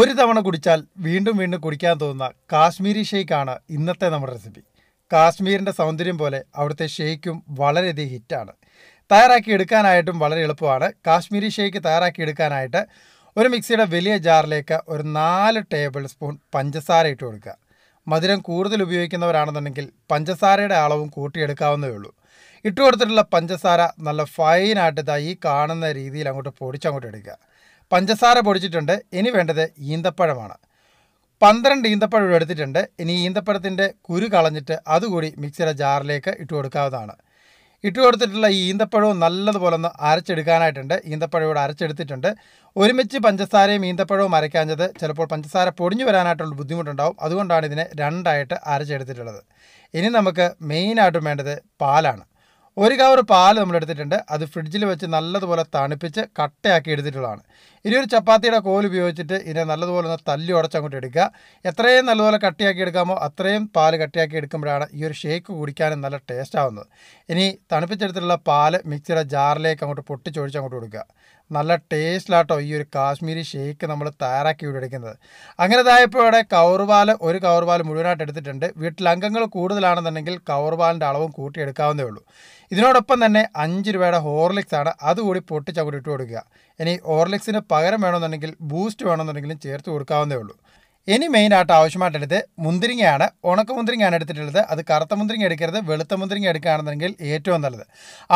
ഒരു തവണ കുടിച്ചാൽ വീണ്ടും വീണ്ടും കുടിക്കാൻ തോന്നുന്ന കാശ്മീരി ഷെയ്ക്കാണ് ഇന്നത്തെ നമ്മുടെ റെസിപ്പി കാശ്മീരിൻ്റെ സൗന്ദര്യം പോലെ അവിടുത്തെ ഷെയ്ക്കും വളരെയധികം ഹിറ്റാണ് തയ്യാറാക്കി എടുക്കാനായിട്ടും വളരെ എളുപ്പമാണ് കാശ്മീരി ഷെയ്ക്ക് തയ്യാറാക്കി എടുക്കാനായിട്ട് ഒരു മിക്സിയുടെ വലിയ ജാറിലേക്ക് ഒരു നാല് ടേബിൾ സ്പൂൺ പഞ്ചസാര ഇട്ട് കൊടുക്കുക മധുരം കൂടുതൽ ഉപയോഗിക്കുന്നവരാണെന്നുണ്ടെങ്കിൽ പഞ്ചസാരയുടെ അളവും കൂട്ടിയെടുക്കാവുന്നതേ ഉള്ളൂ ഇട്ട് കൊടുത്തിട്ടുള്ള പഞ്ചസാര നല്ല ഫൈനായിട്ട് ഇതാ ഈ കാണുന്ന രീതിയിൽ അങ്ങോട്ട് പൊടിച്ചങ്ങോട്ട് എടുക്കുക പഞ്ചസാര പൊടിച്ചിട്ടുണ്ട് ഇനി വേണ്ടത് ഈന്തപ്പഴമാണ് പന്ത്രണ്ട് ഈന്തപ്പഴം എടുത്തിട്ടുണ്ട് ഇനി ഈന്തപ്പഴത്തിൻ്റെ കുരു കളഞ്ഞിട്ട് അതുകൂടി മിക്സിയുടെ ജാറിലേക്ക് ഇട്ട് കൊടുക്കാവുന്നതാണ് ഇട്ട് കൊടുത്തിട്ടുള്ള ഈ ഈന്തപ്പഴവും നല്ലതുപോലെ ഒന്ന് അരച്ചെടുക്കാനായിട്ടുണ്ട് ഈന്തപ്പഴയോട് അരച്ചെടുത്തിട്ടുണ്ട് ഒരുമിച്ച് പഞ്ചസാരയും ഈന്തപ്പഴവും അരയ്ക്കാഞ്ഞത് ചിലപ്പോൾ പഞ്ചസാര പൊടിഞ്ഞു വരാനായിട്ടുള്ള ബുദ്ധിമുട്ടുണ്ടാവും അതുകൊണ്ടാണ് ഇതിനെ രണ്ടായിട്ട് അരച്ചെടുത്തിട്ടുള്ളത് ഇനി നമുക്ക് മെയിനായിട്ടും വേണ്ടത് പാലാണ് ഒരു കവർ പാൽ നമ്മൾ എടുത്തിട്ടുണ്ട് അത് ഫ്രിഡ്ജിൽ വെച്ച് നല്ലതുപോലെ തണുപ്പിച്ച് കട്ടയാക്കി എടുത്തിട്ടുള്ളതാണ് ഇനി ഒരു ചപ്പാത്തിയുടെ കോൽ ഉപയോഗിച്ചിട്ട് ഇതിനെ നല്ലതുപോലെ ഒന്ന് തല്ലി ഉടച്ച് അങ്ങോട്ട് എടുക്കുക എത്രയും നല്ലതുപോലെ കട്ടിയാക്കി എടുക്കാമോ അത്രയും പാൽ കട്ടിയാക്കി എടുക്കുമ്പോഴാണ് ഈ ഒരു ഷേക്ക് കുടിക്കാനും നല്ല ടേസ്റ്റ് ആവുന്നത് ഇനി തണുപ്പിച്ചെടുത്തിട്ടുള്ള പാൽ മിക്സിയുടെ ജാറിലേക്ക് അങ്ങോട്ട് പൊട്ടിച്ചൊഴിച്ച് അങ്ങോട്ട് കൊടുക്കുക നല്ല ടേസ്റ്റിലാട്ടോ ഈ ഒരു കാശ്മീരി ഷേക്ക് നമ്മൾ തയ്യാറാക്കി ഇവിടെ അങ്ങനെ അങ്ങനെതായപ്പോൾ ഇവിടെ കവർവാല് ഒരു കവർവാല് മുഴുവനായിട്ട് എടുത്തിട്ടുണ്ട് വീട്ടിൽ അംഗങ്ങൾ കൂടുതലാണെന്നുണ്ടെങ്കിൽ കവർവാലിൻ്റെ അളവും കൂട്ടിയെടുക്കാവുന്നേ ഉള്ളൂ ഇതിനോടൊപ്പം തന്നെ അഞ്ച് രൂപയുടെ ഹോർലിക്സ് ആണ് അതുകൂടി പൊട്ടിച്ചവിടെ ഇട്ട് കൊടുക്കുക ഇനി ഹോർലിക്സിന് പകരം വേണമെന്നുണ്ടെങ്കിൽ ബൂസ്റ്റ് വേണമെന്നുണ്ടെങ്കിലും ചേർത്ത് കൊടുക്കാവുന്നേ ഉള്ളൂ ഇനി മെയിനായിട്ട് ആവശ്യമായിട്ടെടുത്ത് മുന്തിരിങ്ങയാണ് ഉണക്ക മുന്തിരിങ്ങയാണ് എടുത്തിട്ടുള്ളത് അത് കറുത്ത മുന്തിരിങ്ങ എടുക്കരുത് വെളുത്ത മുന്തിരിങ്ങ എടുക്കുകയാണെന്നുണ്ടെങ്കിൽ ഏറ്റവും നല്ലത്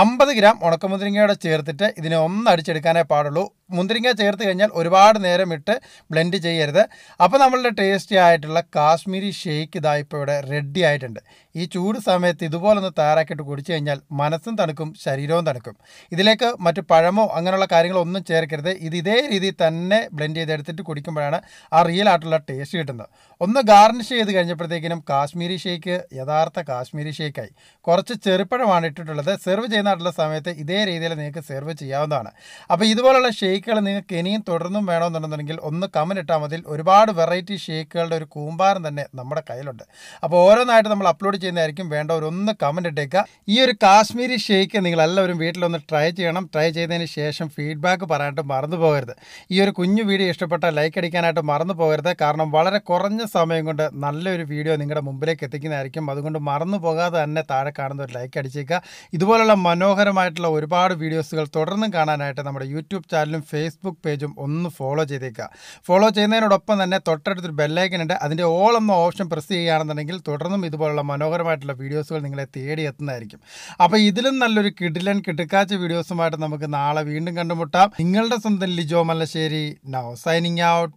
അമ്പത് ഗ്രാം ഉണക്ക മുന്തിരിങ്ങയോടെ ചേർത്തിട്ട് ഇതിനെ ഒന്ന് അടിച്ചെടുക്കാനേ പാടുള്ളൂ മുന്തിരിങ്ങ ചേർത്ത് കഴിഞ്ഞാൽ ഒരുപാട് നേരം ഇട്ട് ബ്ലെൻഡ് ചെയ്യരുത് അപ്പോൾ നമ്മളുടെ ടേസ്റ്റി ആയിട്ടുള്ള കാശ്മീരി ഷേക്ക് ഇതാ ഇപ്പോൾ ഇവിടെ റെഡി ആയിട്ടുണ്ട് ഈ ചൂട് സമയത്ത് ഇതുപോലൊന്ന് തയ്യാറാക്കിയിട്ട് കുടിച്ചു കഴിഞ്ഞാൽ മനസ്സും തണുക്കും ശരീരവും തണുക്കും ഇതിലേക്ക് മറ്റ് പഴമോ അങ്ങനെയുള്ള ഒന്നും ചേർക്കരുത് ഇത് ഇതേ രീതിയിൽ തന്നെ ബ്ലെൻഡ് ചെയ്തെടുത്തിട്ട് കുടിക്കുമ്പോഴാണ് ആ റിയൽ ആയിട്ടുള്ള ടേസ്റ്റ് കിട്ടുന്നത് ഒന്ന് ഗാർണിഷ് ചെയ്ത് കഴിഞ്ഞപ്പോഴത്തേക്കിനും കാശ്മീരി ഷേക്ക് യഥാർത്ഥ കാശ്മീരി ഷേക്കായി കുറച്ച് ചെറുപ്പഴമാണ് ഇട്ടിട്ടുള്ളത് സെർവ് ചെയ്യുന്നതായിട്ടുള്ള സമയത്ത് ഇതേ രീതിയിൽ നിങ്ങൾക്ക് സെർവ് ചെയ്യാവുന്നതാണ് അപ്പോൾ ഇതുപോലുള്ള ഷേക്ക് ഷേക്കുകൾ നിങ്ങൾക്ക് ഇനിയും തുടർന്നും വേണമെന്നുണ്ടെന്നുണ്ടെങ്കിൽ ഒന്ന് കമന്റ് ഇട്ടാൽ മതി ഒരുപാട് വെറൈറ്റി ഷേക്കുകളുടെ ഒരു കൂമ്പാരം തന്നെ നമ്മുടെ കയ്യിലുണ്ട് അപ്പോൾ ഓരോന്നായിട്ട് നമ്മൾ അപ്ലോഡ് ചെയ്യുന്നതായിരിക്കും ഒന്ന് കമന്റ് ഇട്ടേക്കുക ഈ ഒരു കാശ്മീരി ഷേക്ക് നിങ്ങൾ എല്ലാവരും വീട്ടിലൊന്ന് ട്രൈ ചെയ്യണം ട്രൈ ചെയ്തതിന് ശേഷം ഫീഡ്ബാക്ക് പറയാനായിട്ട് മറന്നു പോകരുത് ഈ ഒരു കുഞ്ഞു വീഡിയോ ഇഷ്ടപ്പെട്ട ലൈക്ക് അടിക്കാനായിട്ട് മറന്നു പോകരുത് കാരണം വളരെ കുറഞ്ഞ സമയം കൊണ്ട് നല്ലൊരു വീഡിയോ നിങ്ങളുടെ മുമ്പിലേക്ക് എത്തിക്കുന്നതായിരിക്കും അതുകൊണ്ട് മറന്നു പോകാതെ തന്നെ താഴെ കാണുന്ന ഒരു ലൈക്ക് അടിച്ചേക്കുക ഇതുപോലുള്ള മനോഹരമായിട്ടുള്ള ഒരുപാട് വീഡിയോസുകൾ തുടർന്നും കാണാനായിട്ട് നമ്മുടെ യൂട്യൂബ് ചാനലും ഫേസ്ബുക്ക് പേജും ഒന്ന് ഫോളോ ചെയ്തേക്കുക ഫോളോ ചെയ്യുന്നതിനോടൊപ്പം തന്നെ തൊട്ടടുത്തൊരു ബെല്ലൈക്കൻ ഉണ്ട് അതിൻ്റെ ഓൾ എന്ന ഓപ്ഷൻ പ്രസ് ചെയ്യുകയാണെന്നുണ്ടെങ്കിൽ തുടർന്നും ഇതുപോലുള്ള മനോഹരമായിട്ടുള്ള വീഡിയോസുകൾ നിങ്ങളെ തേടി എത്തുന്നതായിരിക്കും അപ്പോൾ ഇതിലും നല്ലൊരു കിടിലൻ കിടുക്കാച്ച വീഡിയോസുമായിട്ട് നമുക്ക് നാളെ വീണ്ടും കണ്ടുമുട്ടാം നിങ്ങളുടെ സ്വന്തം Lijo Mallassery now signing out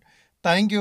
thank